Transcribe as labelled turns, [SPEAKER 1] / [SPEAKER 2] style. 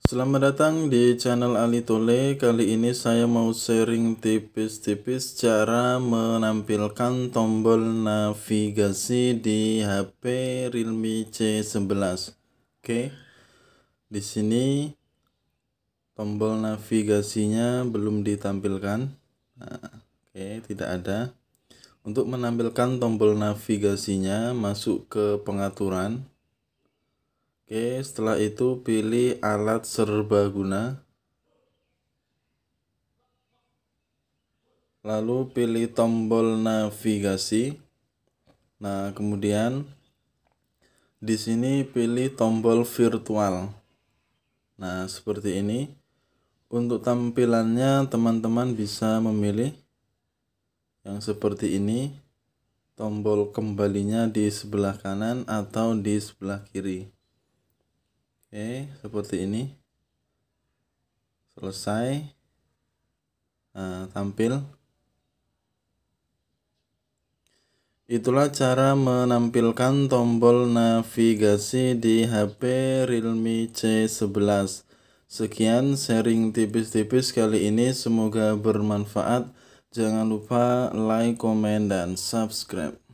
[SPEAKER 1] Selamat datang di channel Ali Tole. Kali ini saya mau sharing tipis-tipis cara menampilkan tombol navigasi di HP Realme C11. Oke. Di sini tombol navigasinya belum ditampilkan. Nah, oke, tidak ada. Untuk menampilkan tombol navigasinya, masuk ke pengaturan. Oke, setelah itu pilih alat serbaguna. Lalu pilih tombol navigasi. Nah, kemudian di sini pilih tombol virtual. Nah, seperti ini. Untuk tampilannya teman-teman bisa memilih yang seperti ini. Tombol kembalinya di sebelah kanan atau di sebelah kiri. Oke, seperti ini. Selesai. Nah, tampil. Itulah cara menampilkan tombol navigasi di HP Realme C11. Sekian sharing tipis-tipis kali ini, semoga bermanfaat. Jangan lupa like, komen, dan subscribe.